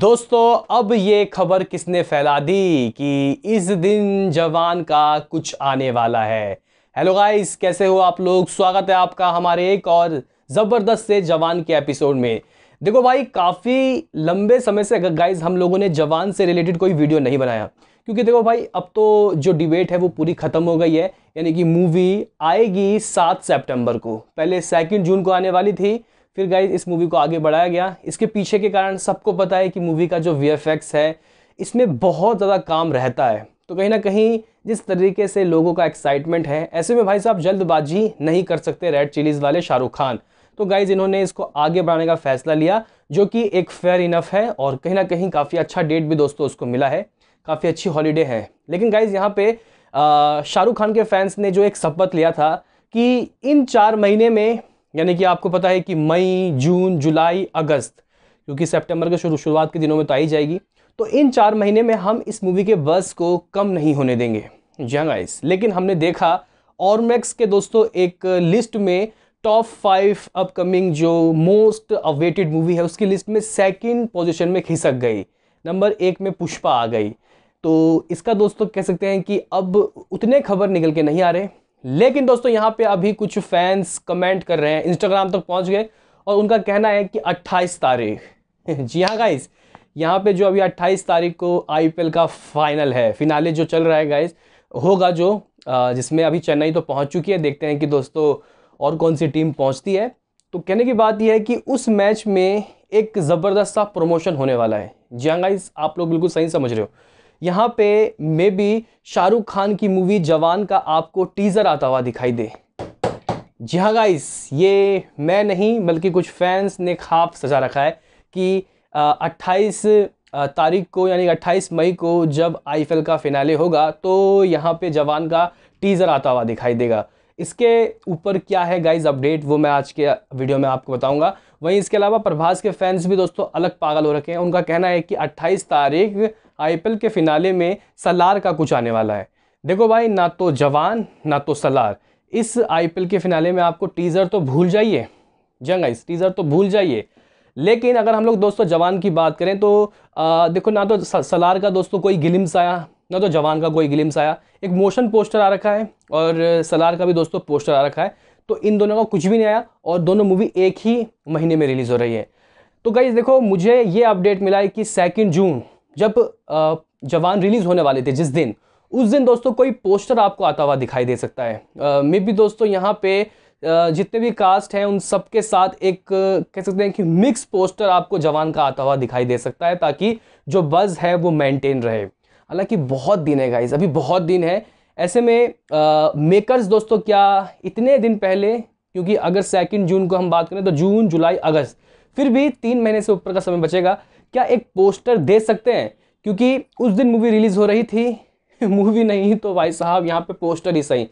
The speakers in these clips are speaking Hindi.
दोस्तों अब ये खबर किसने फैला दी कि इस दिन जवान का कुछ आने वाला है हेलो गाइस कैसे हो आप लोग स्वागत है आपका हमारे एक और ज़बरदस्त से जवान के एपिसोड में देखो भाई काफ़ी लंबे समय से गाइस हम लोगों ने जवान से रिलेटेड कोई वीडियो नहीं बनाया क्योंकि देखो भाई अब तो जो डिबेट है वो पूरी ख़त्म हो गई है यानी कि मूवी आएगी सात सेप्टेम्बर को पहले सेकेंड जून को आने वाली थी फिर गाइज इस मूवी को आगे बढ़ाया गया इसके पीछे के कारण सबको पता है कि मूवी का जो वी है इसमें बहुत ज़्यादा काम रहता है तो कहीं ना कहीं जिस तरीके से लोगों का एक्साइटमेंट है ऐसे में भाई साहब जल्दबाजी नहीं कर सकते रेड चिलीज़ वाले शाहरुख खान तो गाइज इन्होंने इसको आगे बढ़ाने का फैसला लिया जो कि एक फेयर इनफ है और कहीं ना कहीं काफ़ी अच्छा डेट भी दोस्तों उसको मिला है काफ़ी अच्छी हॉलीडे है लेकिन गाइज यहाँ पे शाहरुख खान के फैंस ने जो एक शपथ लिया था कि इन चार महीने में यानी कि आपको पता है कि मई जून जुलाई अगस्त क्योंकि सितंबर के शुरू शुरुआत के दिनों में तो आई जाएगी तो इन चार महीने में हम इस मूवी के बस को कम नहीं होने देंगे जंग आइस हाँ लेकिन हमने देखा और मैक्स के दोस्तों एक लिस्ट में टॉप फाइव अपकमिंग जो मोस्ट अवेटेड मूवी है उसकी लिस्ट में सेकंड पोजीशन में खिसक गई नंबर एक में पुष्पा आ गई तो इसका दोस्तों कह सकते हैं कि अब उतने खबर निकल के नहीं आ रहे लेकिन दोस्तों यहाँ पे अभी कुछ फैंस कमेंट कर रहे हैं इंस्टाग्राम तक पहुँच गए और उनका कहना है कि 28 तारीख जी हाँ गाइज यहाँ पे जो अभी 28 तारीख को आईपीएल का फाइनल है फिनाले जो चल रहा है गाइज होगा जो जिसमें अभी चेन्नई तो पहुँच चुकी है देखते हैं कि दोस्तों और कौन सी टीम पहुँचती है तो कहने की बात यह है कि उस मैच में एक ज़बरदस्त सा प्रमोशन होने वाला है जी हाँ गाइज आप लोग बिल्कुल सही समझ रहे हो यहाँ पे मे बी शाहरुख खान की मूवी जवान का आपको टीज़र आता हुआ दिखाई दे जी हाँ गाइस ये मैं नहीं बल्कि कुछ फैंस ने खाफ सजा रखा है कि अट्ठाईस तारीख को यानी अट्ठाईस मई को जब आईफएल का फिनाले होगा तो यहाँ पे जवान का टीज़र आता हुआ दिखाई देगा इसके ऊपर क्या है गाइज अपडेट वो मैं आज के वीडियो में आपको बताऊंगा वहीं इसके अलावा प्रभास के फैंस भी दोस्तों अलग पागल हो रखे हैं उनका कहना है कि 28 तारीख आईपीएल के फिनाले में सलार का कुछ आने वाला है देखो भाई ना तो जवान ना तो सलार इस आईपीएल के फिनाले में आपको टीज़र तो भूल जाइए जंग इस टीज़र तो भूल जाइए लेकिन अगर हम लोग दोस्तों जवान की बात करें तो आ, देखो ना तो सलार का दोस्तों कोई गिलिम्स आया ना तो जवान का कोई ग्लिम्स आया एक मोशन पोस्टर आ रखा है और सलार का भी दोस्तों पोस्टर आ रखा है तो इन दोनों का कुछ भी नहीं आया और दोनों मूवी एक ही महीने में रिलीज़ हो रही है तो गाइज़ देखो मुझे ये अपडेट मिला है कि सेकेंड जून जब जवान रिलीज़ होने वाले थे जिस दिन उस दिन दोस्तों कोई पोस्टर आपको आता हुआ दिखाई दे सकता है मे भी दोस्तों यहाँ पे जितने भी कास्ट हैं उन सब के साथ एक कह सकते हैं कि मिक्स पोस्टर आपको जवान का आता हुआ दिखाई दे सकता है ताकि जो बज़ है वो मेंटेन रहे हालांकि बहुत दिन है गाइज अभी बहुत दिन है ऐसे में मेकर्स दोस्तों क्या इतने दिन पहले क्योंकि अगर सेकेंड जून को हम बात करें तो जून जुलाई अगस्त फिर भी तीन महीने से ऊपर का समय बचेगा क्या एक पोस्टर दे सकते हैं क्योंकि उस दिन मूवी रिलीज़ हो रही थी मूवी नहीं तो भाई साहब यहाँ पे पोस्टर ही सही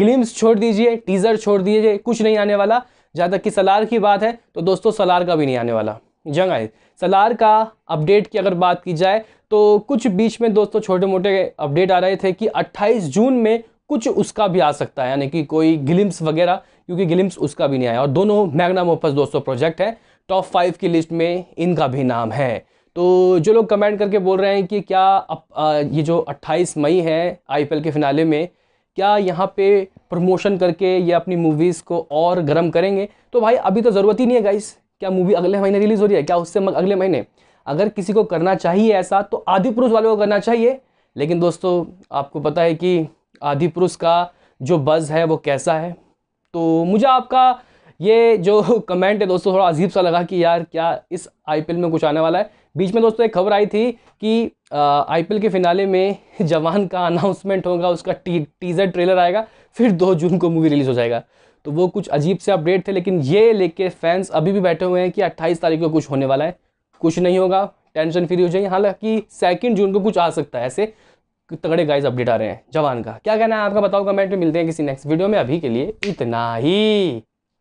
ग्लिम्स छोड़ दीजिए टीज़र छोड़ दीजिए कुछ नहीं आने वाला जहाँ तक कि सलार की बात है तो दोस्तों सलार का भी नहीं आने वाला जंग आई सलार का अपडेट की अगर बात की जाए तो कुछ बीच में दोस्तों छोटे मोटे अपडेट आ रहे थे कि 28 जून में कुछ उसका भी आ सकता है यानी कि कोई गिलिम्स वगैरह क्योंकि गिलिम्स उसका भी नहीं आया और दोनों मैगना मोपस दोस्तों प्रोजेक्ट है टॉप फाइव की लिस्ट में इनका भी नाम है तो जो लोग कमेंट करके बोल रहे हैं कि क्या अप, आ, ये जो 28 मई है आईपीएल के फिनाले में क्या यहाँ पे प्रमोशन करके ये अपनी मूवीज़ को और गर्म करेंगे तो भाई अभी तो ज़रूरत ही नहीं है गाइस क्या मूवी अगले महीने रिलीज हो रही है क्या उससे अगले महीने अगर किसी को करना चाहिए ऐसा तो आदि पुरुष वाले को करना चाहिए लेकिन दोस्तों आपको पता है कि आदि पुरुष का जो बज़ है वो कैसा है तो मुझे आपका ये जो कमेंट है दोस्तों थोड़ा अजीब सा लगा कि यार क्या इस आईपीएल में कुछ आने वाला है बीच में दोस्तों एक खबर आई थी कि आईपीएल के फिनाले में जवान का अनाउंसमेंट होगा उसका टी, टीज़र ट्रेलर आएगा फिर दो जून को मूवी रिलीज़ हो जाएगा तो वो कुछ अजीब से अपडेट थे लेकिन ये लेके फैंस अभी भी बैठे हुए हैं कि अट्ठाईस तारीख को कुछ होने वाला है कुछ नहीं होगा टेंशन फ्री हो जाएगी हालांकि सेकेंड जून को कुछ आ सकता है ऐसे तगड़े गाइस अपडेट आ रहे हैं जवान का क्या कहना है आपका बताओ कमेंट में मिलते हैं किसी नेक्स्ट वीडियो में अभी के लिए इतना ही